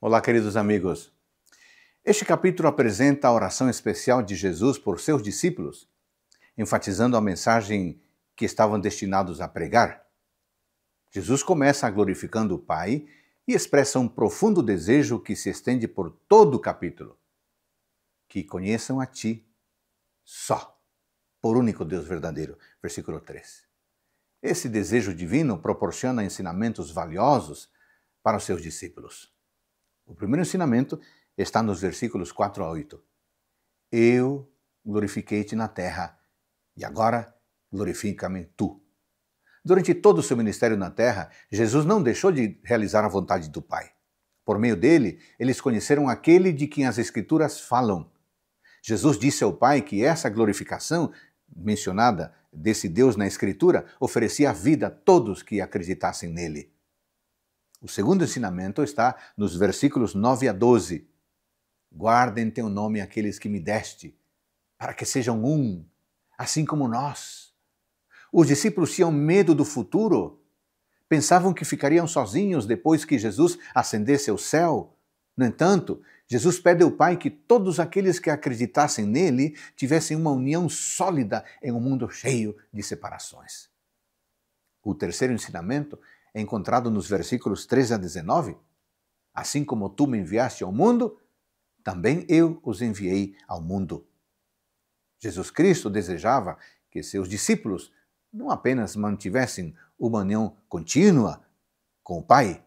Olá, queridos amigos. Este capítulo apresenta a oração especial de Jesus por seus discípulos, enfatizando a mensagem que estavam destinados a pregar. Jesus começa glorificando o Pai e expressa um profundo desejo que se estende por todo o capítulo: que conheçam a Ti só, por único Deus verdadeiro. Versículo 3. Esse desejo divino proporciona ensinamentos valiosos para os seus discípulos. O primeiro ensinamento está nos versículos 4 a 8. Eu glorifiquei-te na terra, e agora glorifica-me tu. Durante todo o seu ministério na terra, Jesus não deixou de realizar a vontade do Pai. Por meio dele, eles conheceram aquele de quem as Escrituras falam. Jesus disse ao Pai que essa glorificação mencionada desse Deus na Escritura oferecia vida a todos que acreditassem nele. O segundo ensinamento está nos versículos 9 a 12. Guardem teu nome aqueles que me deste, para que sejam um, assim como nós. Os discípulos tinham medo do futuro. Pensavam que ficariam sozinhos depois que Jesus ascendesse ao céu. No entanto, Jesus pede ao Pai que todos aqueles que acreditassem nele tivessem uma união sólida em um mundo cheio de separações. O terceiro ensinamento é encontrado nos versículos 13 a 19. Assim como tu me enviaste ao mundo, também eu os enviei ao mundo. Jesus Cristo desejava que seus discípulos não apenas mantivessem uma união contínua com o Pai,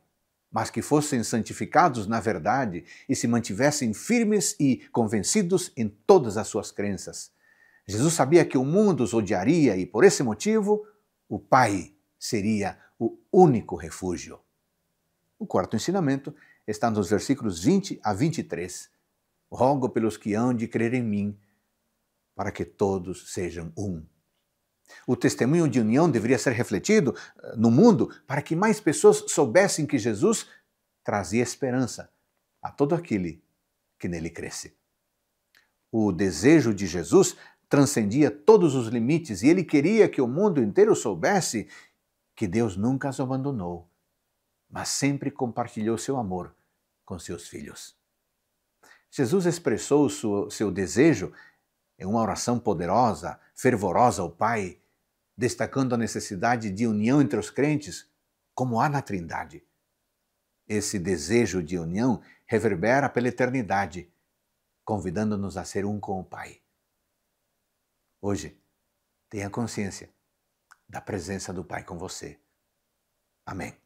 mas que fossem santificados na verdade e se mantivessem firmes e convencidos em todas as suas crenças. Jesus sabia que o mundo os odiaria e, por esse motivo, o Pai seria o único refúgio. O quarto ensinamento está nos versículos 20 a 23. Rogo pelos que hão de crer em mim, para que todos sejam um. O testemunho de união deveria ser refletido eh, no mundo para que mais pessoas soubessem que Jesus trazia esperança a todo aquele que nele cresce. O desejo de Jesus transcendia todos os limites e ele queria que o mundo inteiro soubesse que Deus nunca as abandonou, mas sempre compartilhou seu amor com seus filhos. Jesus expressou seu desejo em uma oração poderosa, fervorosa ao Pai, destacando a necessidade de união entre os crentes, como há na Trindade. Esse desejo de união reverbera pela eternidade, convidando-nos a ser um com o Pai. Hoje, tenha consciência da presença do Pai com você. Amém.